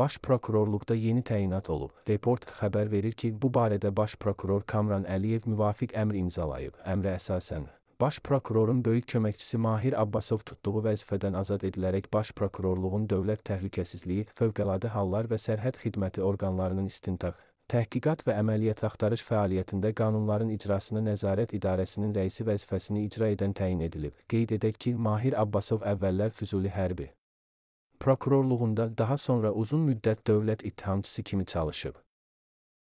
Baş prokurorluqda yeni təyinat olub. Report xəbər verir ki, bu barədə Baş prokuror Kamran Əliyev müvafiq əmr imzalayıb. Əmrə əsasən Baş prokurorun böyük köməkçisi Mahir Abbasov tutduğu vəzifədən azad edilərək Baş prokurorluğun Dövlət Təhlükəsizliyi, Fövqəladə Hallar və Sərhəd Xidməti orqanlarının istintaq, təhqiqat və əməliyyat axtarış fəaliyyətində qanunların icrasına nəzarət idarəsinin rəisi vəzifəsini icra edən təyin edilib. Qeyd edək ki, Mahir Abbasov əvvəllər Füzuli hərbi prokurorluğunda daha sonra uzun müddət dövlət ittihamçısı kimi çalışıb.